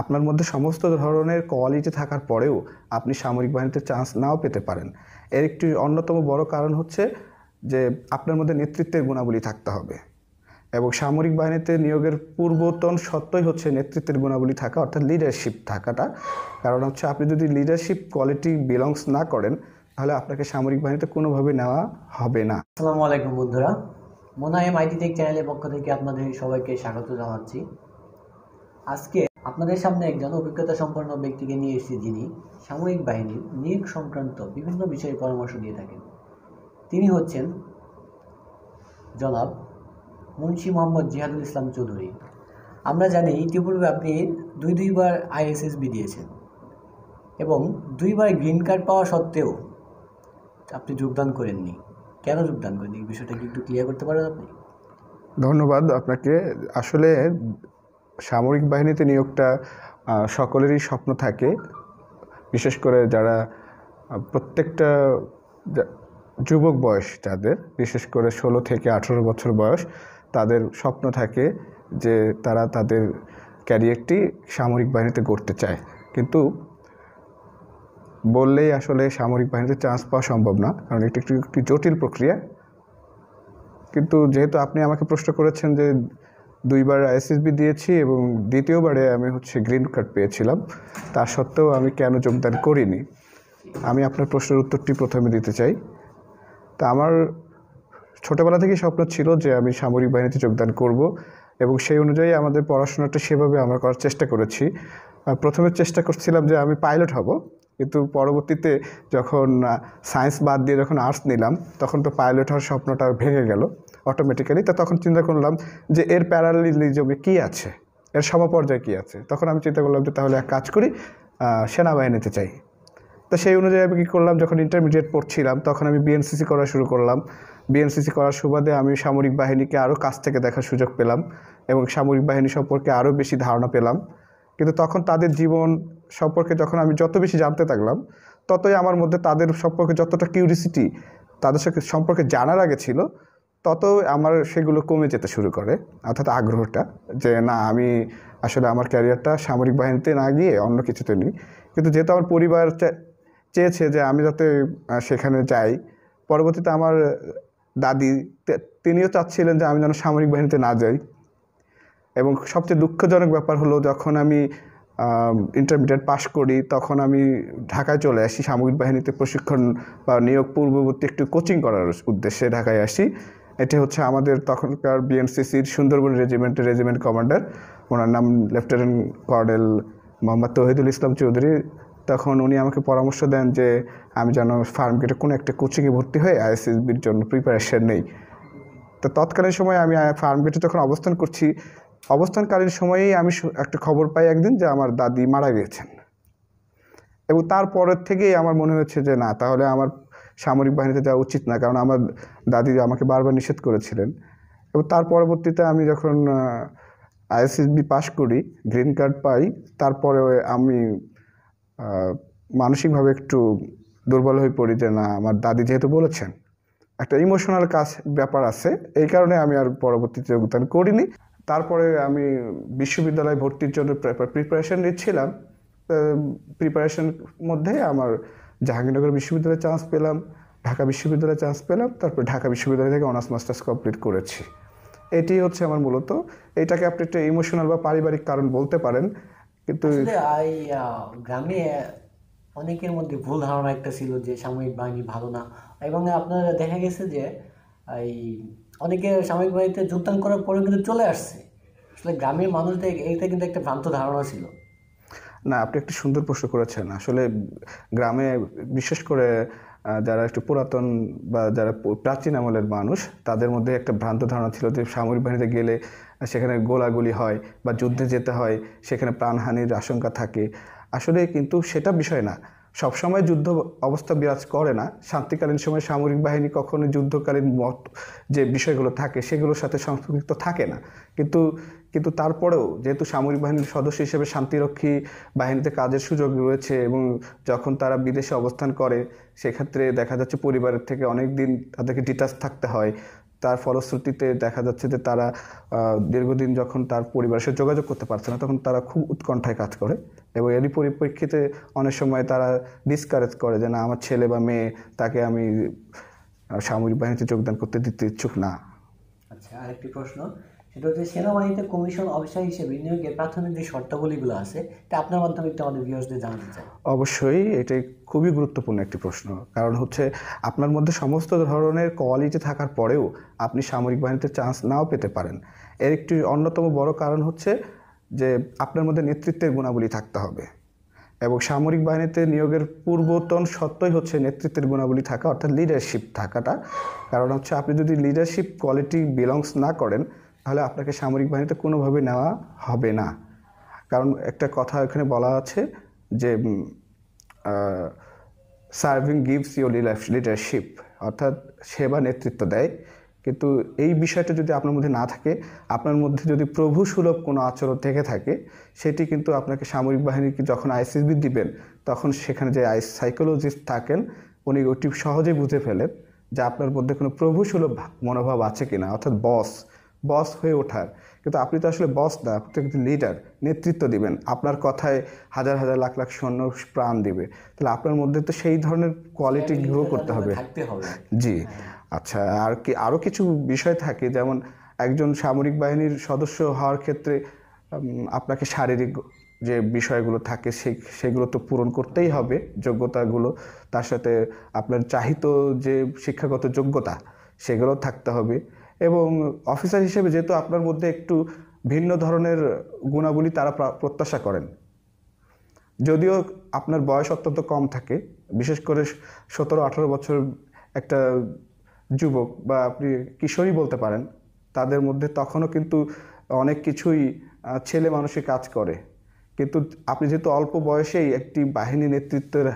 আপনার মধ্যে সমস্ত ধরনের কোয়ালিটি থাকার পরেও আপনি সামরিক বাহিনীতে চান্স নাও পেতে পারেন এর একটি অন্যতম বড় কারণ হচ্ছে যে আপনার মধ্যে নেতৃত্বের গুণাবলী থাকতে হবে এবং সামরিক বাহিনীতে নিয়োগের পূর্বতন সত্যই হচ্ছে নেতৃত্বের গুণাবলী থাকা অর্থাৎ লিডারশিপ থাকাটা কারণ হচ্ছে আপনি যদি লিডারশিপ কোয়ালিটি বিলংস না করেন তাহলে আপনাকে সামরিক বাহিনীতে কোনোভাবে নেওয়া হবে না আসসালামু আলাইকুম বন্ধুরা মোনায়েম আইটি টেক চ্যানেলের পক্ষ থেকে আপনাদের সবাইকে স্বাগত জানাচ্ছি আজকে আপনাদের সামনে একজন অভিজ্ঞতা সম্পন্ন ব্যক্তিকে নিয়ে এসেছি যিনি সামরিক বাহিনীর নিয়োগ সংক্রান্ত বিভিন্ন বিষয়ে পরামর্শ দিয়ে থাকেন তিনি হচ্ছেন জনাব মুন্সি মোহাম্মদ জিহাদুল ইসলাম চৌধুরী আমরা জানি ইতিপূর্বে আপনি দুই দুইবার আইএসএসবি দিয়েছেন এবং দুইবার গ্রিন কার্ড পাওয়া সত্ত্বেও আপনি যোগদান করেননি কেন যোগদান করেননি বিষয়টা কি একটু ক্লিয়ার করতে পারেন আপনি ধন্যবাদ আপনাকে আসলে সামরিক বাহিনীতে নিয়োগটা সকলেরই স্বপ্ন থাকে বিশেষ করে যারা প্রত্যেকটা যুবক বয়স যাদের বিশেষ করে ষোলো থেকে আঠেরো বছর বয়স তাদের স্বপ্ন থাকে যে তারা তাদের ক্যারিয়ারটি সামরিক বাহিনীতে গড়তে চায় কিন্তু বললেই আসলে সামরিক বাহিনীতে চান্স পাওয়া সম্ভব না কারণ এটি একটি জটিল প্রক্রিয়া কিন্তু যেহেতু আপনি আমাকে প্রশ্ন করেছেন যে দুইবার আইএসএসবি দিয়েছি এবং দ্বিতীয়বারে আমি হচ্ছে গ্রিন কার্ড পেয়েছিলাম তা সত্ত্বেও আমি কেন যোগদান করিনি আমি আপনার প্রশ্নের উত্তরটি প্রথমে দিতে চাই তা আমার ছোটোবেলা থেকেই স্বপ্ন ছিল যে আমি সামরিক বাহিনীতে যোগদান করব এবং সেই অনুযায়ী আমাদের পড়াশোনাটা সেভাবে আমরা করার চেষ্টা করেছি প্রথমে চেষ্টা করছিলাম যে আমি পাইলট হব কিন্তু পরবর্তীতে যখন সায়েন্স বাদ দিয়ে যখন আর্টস নিলাম তখন তো পাইলট হওয়ার স্বপ্নটা ভেঙে গেল অটোমেটিক্যালি তা তখন চিন্তা করলাম যে এর প্যারালিজমে কী আছে এর সমপর্যায়ে কী আছে তখন আমি চিন্তা করলাম যে তাহলে এক কাজ করি সেনাবাহিনীতে চাই তো সেই অনুযায়ী আমি কী করলাম যখন ইন্টারমিডিয়েট পড়ছিলাম তখন আমি বিএনসিসি করা শুরু করলাম বিএনসিসি করার সুবাদে আমি সামরিক বাহিনীকে আরও কাছ থেকে দেখার সুযোগ পেলাম এবং সামরিক বাহিনী সম্পর্কে আরও বেশি ধারণা পেলাম কিন্তু তখন তাদের জীবন সম্পর্কে যখন আমি যত বেশি জানতে থাকলাম ততই আমার মধ্যে তাদের সম্পর্কে যতটা কিউরিসিটি তাদের সম্পর্কে জানার আগে ছিল তত আমার সেগুলো কমে যেতে শুরু করে অর্থাৎ আগ্রহটা যে না আমি আসলে আমার ক্যারিয়ারটা সামরিক বাহিনীতে না গিয়ে অন্য কিছুতে নিই কিন্তু যেহেতু আমার পরিবার চেয়েছে যে আমি যাতে সেখানে যাই পরবর্তীতে আমার দাদি তিনিও চাচ্ছিলেন যে আমি যেন সামরিক বাহিনীতে না যাই এবং সবচেয়ে দুঃখজনক ব্যাপার হলো যখন আমি ইন্টারমিডিয়েট পাশ করি তখন আমি ঢাকায় চলে আসি সামরিক বাহিনীতে প্রশিক্ষণ বা নিয়োগ পূর্ববর্তী একটু কোচিং করার উদ্দেশ্যে ঢাকায় আসি এটি হচ্ছে আমাদের তখনকার বিএনসিসির সুন্দরবন রেজিমেন্টের রেজিমেন্ট কমান্ডার ওনার নাম লেফটেন্যান্ট কর্নেল মোহাম্মদ তহিদুল ইসলাম চৌধুরী তখন উনি আমাকে পরামর্শ দেন যে আমি যেন ফার্ম গেটে কোনো একটা কোচিংয়ে ভর্তি হয়ে আইএসএসবির জন্য প্রিপারেশন নেই তো তৎকালীন সময় আমি ফার্ম গেটে যখন অবস্থান করছি অবস্থানকালীন সময়েই আমি একটা খবর পাই একদিন যে আমার দাদি মারা গিয়েছেন এবং তারপরের থেকেই আমার মনে হচ্ছে যে না তাহলে আমার সামরিক বাহিনীতে যাওয়া উচিত না কারণ আমার দাদি আমাকে বারবার নিষেধ করেছিলেন এবং তার পরবর্তীতে আমি যখন আইএসএসবি পাশ করি গ্রিন কার্ড পাই তারপরে আমি মানসিকভাবে একটু দুর্বল হয়ে পড়ি যে না আমার দাদি যেহেতু বলেছেন একটা ইমোশনাল কাজ ব্যাপার আছে এই কারণে আমি আর পরবর্তীতে যোগদান করিনি তারপরে আমি বিশ্ববিদ্যালয়ে ভর্তির জন্য প্রিপারেশন নিচ্ছিলাম প্রিপারেশন মধ্যে আমার জাহাঙ্গীরনগর বিশ্ববিদ্যালয়ে চান্স পেলাম ঢাকা বিশ্ববিদ্যালয়ে চান্স পেলাম তারপর ঢাকা বিশ্ববিদ্যালয় থেকে অনার্স মাস্টার্স কমপ্লিট করেছি এটি হচ্ছে আমার মূলত এটাকে আপনি একটা ইমোশনাল বা পারিবারিক কারণ বলতে পারেন কিন্তু গ্রামে অনেকের মধ্যে ভুল ধারণা একটা ছিল যে সাময়িক বাহিনী ভালো না এবং আপনার দেখা গেছে যে এই অনেকে সাময়িক বাহিনীতে যোগদান করার পরেও কিন্তু চলে আসছে আসলে গ্রামের মানুষদের এইটা কিন্তু একটা ভ্রান্ত ধারণা ছিল না আপনি একটা সুন্দর প্রশ্ন করেছেন আসলে গ্রামে বিশেষ করে যারা একটু পুরাতন বা যারা প্রাচীন আমলের মানুষ তাদের মধ্যে একটা ভ্রান্ত ধারণা ছিল যে সামরিক বাহিনীতে গেলে সেখানে গোলাগুলি হয় বা যুদ্ধে যেতে হয় সেখানে প্রাণহানির আশঙ্কা থাকে আসলে কিন্তু সেটা বিষয় না সবসময় যুদ্ধ অবস্থা বিরাজ করে না শান্তিকালীন সময় সামরিক বাহিনী কখনো যুদ্ধকালীন মত যে বিষয়গুলো থাকে সেগুলোর সাথে সম্পৃক্ত থাকে না কিন্তু কিন্তু তারপরেও যেহেতু সামরিক বাহিনীর সদস্য হিসেবে শান্তিরক্ষী বাহিনীতে কাজের সুযোগ রয়েছে এবং যখন তারা বিদেশে অবস্থান করে সেক্ষেত্রে দেখা যাচ্ছে পরিবারের থেকে অনেক দিন তাদেরকে ডিটাচ থাকতে হয় তার ফলশ্রুতিতে দেখা যাচ্ছে যে তারা দীর্ঘদিন যখন তার পরিবারের সাথে যোগাযোগ করতে পারছে না তখন তারা খুব উৎকণ্ঠায় কাজ করে এবং এরই পরিপ্রেক্ষিতে অনেক সময় তারা ডিসকারেজ করে যে না আমার ছেলে বা মেয়ে তাকে আমি সামরিক বাহিনীতে যোগদান করতে দিতে ইচ্ছুক না আচ্ছা আরেকটি প্রশ্ন সেটা হচ্ছে সেনাবাহিনীতে কমিশন অফিসার হিসেবে নিয়োগের প্রাথমিক যে শর্তাবলীগুলো আছে তা আপনার মাধ্যমে একটু আমাদের ভিউয়ার্সদের জানাতে চাই অবশ্যই এটা খুবই গুরুত্বপূর্ণ একটি প্রশ্ন কারণ হচ্ছে আপনার মধ্যে সমস্ত ধরনের কোয়ালিটি থাকার পরেও আপনি সামরিক বাহিনীতে চান্স নাও পেতে পারেন এর একটি অন্যতম বড় কারণ হচ্ছে যে আপনার মধ্যে নেতৃত্বের গুণাবলী থাকতে হবে এবং সামরিক বাহিনীতে নিয়োগের পূর্বতন সত্যই হচ্ছে নেতৃত্বের গুণাবলী থাকা অর্থাৎ লিডারশিপ থাকাটা কারণ হচ্ছে আপনি যদি লিডারশিপ কোয়ালিটি বিলংস না করেন তাহলে আপনাকে সামরিক বাহিনীতে কোনোভাবে নেওয়া হবে না কারণ একটা কথা এখানে বলা আছে যে সার্ভিং গিভস ইউর লিডারশিপ অর্থাৎ সেবা নেতৃত্ব দেয় কিন্তু এই বিষয়টা যদি আপনার মধ্যে না থাকে আপনার মধ্যে যদি প্রভু সুলভ কোনো আচরণ থেকে থাকে সেটি কিন্তু আপনাকে সামরিক বাহিনীকে যখন আইসিবি দিবেন তখন সেখানে যে আই সাইকোলজিস্ট থাকেন উনি ওটি সহজেই বুঝে ফেলেন যে আপনার মধ্যে কোনো প্রভু সুলভ মনোভাব আছে কি না অর্থাৎ বস বস হয়ে ওঠার কিন্তু আপনি তো আসলে বস না আপনি তো লিডার নেতৃত্ব দিবেন আপনার কথায় হাজার হাজার লাখ লাখ সৈন্য প্রাণ দিবে তাহলে আপনার মধ্যে তো সেই ধরনের কোয়ালিটি গ্রো করতে হবে জি হ্যাঁ। আচ্ছা আর কি আরও কিছু বিষয় থাকে যেমন একজন সামরিক বাহিনীর সদস্য হওয়ার ক্ষেত্রে আপনাকে শারীরিক যে বিষয়গুলো থাকে সেই সেগুলো তো পূরণ করতেই হবে যোগ্যতাগুলো তার সাথে আপনার চাহিত যে শিক্ষাগত যোগ্যতা সেগুলো থাকতে হবে এবং অফিসার হিসেবে যেহেতু আপনার মধ্যে একটু ভিন্ন ধরনের গুণাবলী তারা প্রত্যাশা করেন যদিও আপনার বয়স অত্যন্ত কম থাকে বিশেষ করে সতেরো আঠারো বছর একটা যুবক বা আপনি কিশোরী বলতে পারেন তাদের মধ্যে তখনও কিন্তু অনেক কিছুই ছেলে মানুষে কাজ করে কিন্তু আপনি যেহেতু অল্প বয়সেই একটি বাহিনী নেতৃত্বের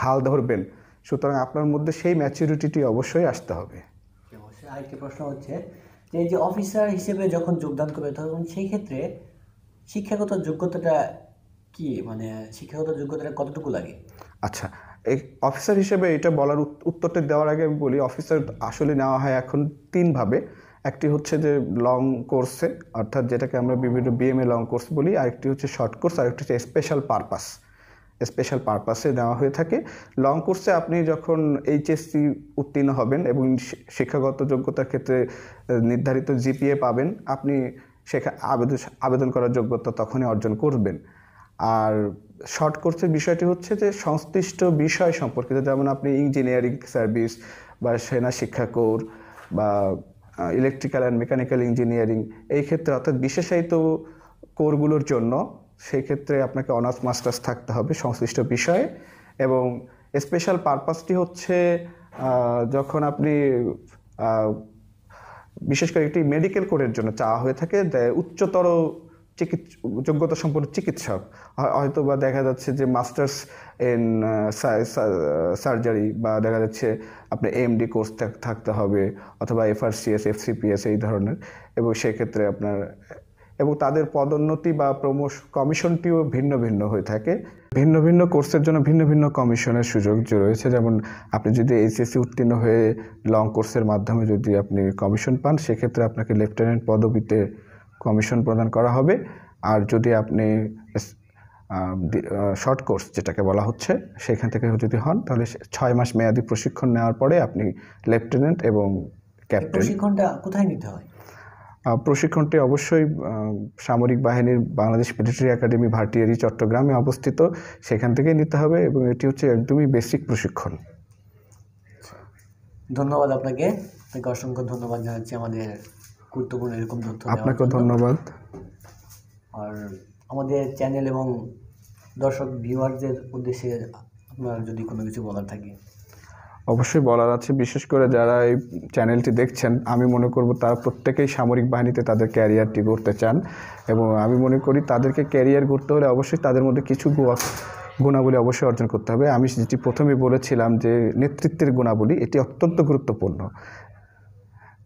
হাল ধরবেন সুতরাং আপনার মধ্যে সেই ম্যাচুরিটিটি অবশ্যই আসতে হবে অবশ্যই আরেকটি প্রশ্ন হচ্ছে যে এই যে অফিসার হিসেবে যখন যোগদান করবে তখন সেই ক্ষেত্রে শিক্ষাগত যোগ্যতাটা কি মানে শিক্ষাগত যোগ্যতাটা কতটুকু লাগে আচ্ছা অফিসার হিসেবে এটা বলার উত্তরটা দেওয়ার আগে আমি বলি অফিসার আসলে নেওয়া হয় এখন তিনভাবে একটি হচ্ছে যে লং কোর্সে অর্থাৎ যেটাকে আমরা বিভিন্ন বিএমএ লং কোর্স বলি আরেকটি হচ্ছে শর্ট কোর্স আরেকটি হচ্ছে স্পেশাল পারপাস স্পেশাল পারপাসে নেওয়া হয়ে থাকে লং কোর্সে আপনি যখন এইচএসসি উত্তীর্ণ হবেন এবং শিক্ষাগত যোগ্যতার ক্ষেত্রে নির্ধারিত জিপিএ পাবেন আপনি সেখানে আবেদন আবেদন করার যোগ্যতা তখনই অর্জন করবেন আর শর্ট কোর্সের বিষয়টি হচ্ছে যে সংশ্লিষ্ট বিষয় সম্পর্কিত যেমন আপনি ইঞ্জিনিয়ারিং সার্ভিস বা সেনা শিক্ষা কোর বা ইলেকট্রিক্যাল অ্যান্ড মেকানিক্যাল ইঞ্জিনিয়ারিং এই ক্ষেত্রে অর্থাৎ বিশেষায়িত কোরগুলোর জন্য সেই ক্ষেত্রে আপনাকে অনার্স মাস্টার্স থাকতে হবে সংশ্লিষ্ট বিষয়ে এবং স্পেশাল পারপাসটি হচ্ছে যখন আপনি বিশেষ করে একটি মেডিকেল কোরের জন্য চাওয়া হয়ে থাকে উচ্চতর চিকিৎস যোগ্যতা সম্পন্ন চিকিৎসক হয়তো বা দেখা যাচ্ছে যে মাস্টার্স ইন সার্জারি বা দেখা যাচ্ছে আপনার এমডি কোর্স থাকতে হবে অথবা এফআরসিএস এফসিপিএস এই ধরনের এবং সেক্ষেত্রে আপনার এবং তাদের পদোন্নতি বা প্রমোশ কমিশনটিও ভিন্ন ভিন্ন হয়ে থাকে ভিন্ন ভিন্ন কোর্সের জন্য ভিন্ন ভিন্ন কমিশনের সুযোগ রয়েছে যেমন আপনি যদি এইচএসসি উত্তীর্ণ হয়ে লং কোর্সের মাধ্যমে যদি আপনি কমিশন পান সেক্ষেত্রে আপনাকে লেফটেন্যান্ট পদবিতে কমিশন প্রদান করা হবে আর যদি আপনি শর্ট কোর্স যেটাকে বলা হচ্ছে সেখান থেকে যদি হন তাহলে ছয় মাস মেয়াদি প্রশিক্ষণ নেওয়ার পরে আপনি লেফটেন্যান্ট এবং ক্যাপ্টেন প্রশিক্ষণটা কোথায় নিতে হয় প্রশিক্ষণটি অবশ্যই সামরিক বাহিনীর বাংলাদেশ মিলিটারি একাডেমি ভাটিয়ারি চট্টগ্রামে অবস্থিত সেখান থেকে নিতে হবে এবং এটি হচ্ছে একদমই বেসিক প্রশিক্ষণ আচ্ছা। ধন্যবাদ আপনাকে আপনাকে অসংখ্য ধন্যবাদ জানাচ্ছি আমাদের গুরুত্বপূর্ণ এরকম তথ্য আপনাকে ধন্যবাদ আর আমাদের চ্যানেল এবং দর্শক ভিউয়ারদের উদ্দেশ্যে আপনার যদি কোনো কিছু বলার থাকে অবশ্যই বলার আছে বিশেষ করে যারা এই চ্যানেলটি দেখছেন আমি মনে করব তারা প্রত্যেকেই সামরিক বাহিনীতে তাদের ক্যারিয়ারটি গড়তে চান এবং আমি মনে করি তাদেরকে ক্যারিয়ার গড়তে হলে অবশ্যই তাদের মধ্যে কিছু গুণাবলী অবশ্যই অর্জন করতে হবে আমি যেটি প্রথমে বলেছিলাম যে নেতৃত্বের গুণাবলী এটি অত্যন্ত গুরুত্বপূর্ণ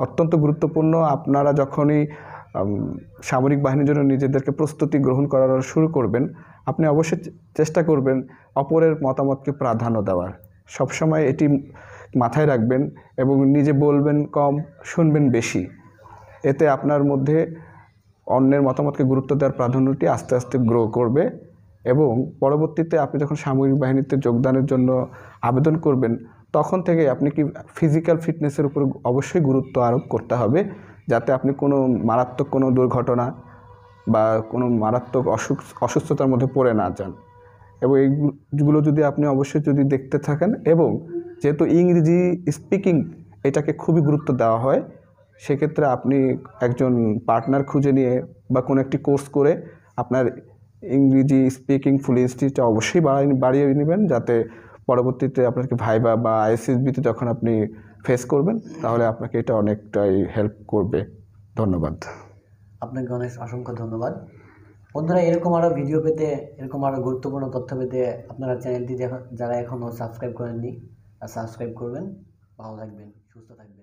অত্যন্ত গুরুত্বপূর্ণ আপনারা যখনই সামরিক বাহিনীর জন্য নিজেদেরকে প্রস্তুতি গ্রহণ করার শুরু করবেন আপনি অবশ্যই চেষ্টা করবেন অপরের মতামতকে প্রাধান্য দেওয়ার সবসময় এটি মাথায় রাখবেন এবং নিজে বলবেন কম শুনবেন বেশি এতে আপনার মধ্যে অন্যের মতামতকে গুরুত্ব দেওয়ার প্রাধান্যটি আস্তে আস্তে গ্রো করবে এবং পরবর্তীতে আপনি যখন সামরিক বাহিনীতে যোগদানের জন্য আবেদন করবেন তখন থেকে আপনি কি ফিজিক্যাল ফিটনেসের উপর অবশ্যই গুরুত্ব আরোপ করতে হবে যাতে আপনি কোনো মারাত্মক কোনো দুর্ঘটনা বা কোনো মারাত্মক অসুখ অসুস্থতার মধ্যে পড়ে না যান এবং এইগুলো যদি আপনি অবশ্যই যদি দেখতে থাকেন এবং যেহেতু ইংরেজি স্পিকিং এটাকে খুবই গুরুত্ব দেওয়া হয় সেক্ষেত্রে আপনি একজন পার্টনার খুঁজে নিয়ে বা কোনো একটি কোর্স করে আপনার ইংরেজি স্পিকিং ফ্লুয়েন্সিটা অবশ্যই বাড়িয়ে বাড়িয়ে নেবেন যাতে পরবর্তীতে আপনাকে ভাইবা বা আইসিএসবিতে যখন আপনি ফেস করবেন তাহলে আপনাকে এটা অনেকটাই হেল্প করবে ধন্যবাদ আপনাকে অনেক অসংখ্য ধন্যবাদ বন্ধুরা এরকম আরও ভিডিও পেতে এরকম আরও গুরুত্বপূর্ণ তথ্য পেতে আপনারা চ্যানেলটি যারা এখনও সাবস্ক্রাইব করেননি সাবস্ক্রাইব করবেন ভালো থাকবেন সুস্থ থাকবেন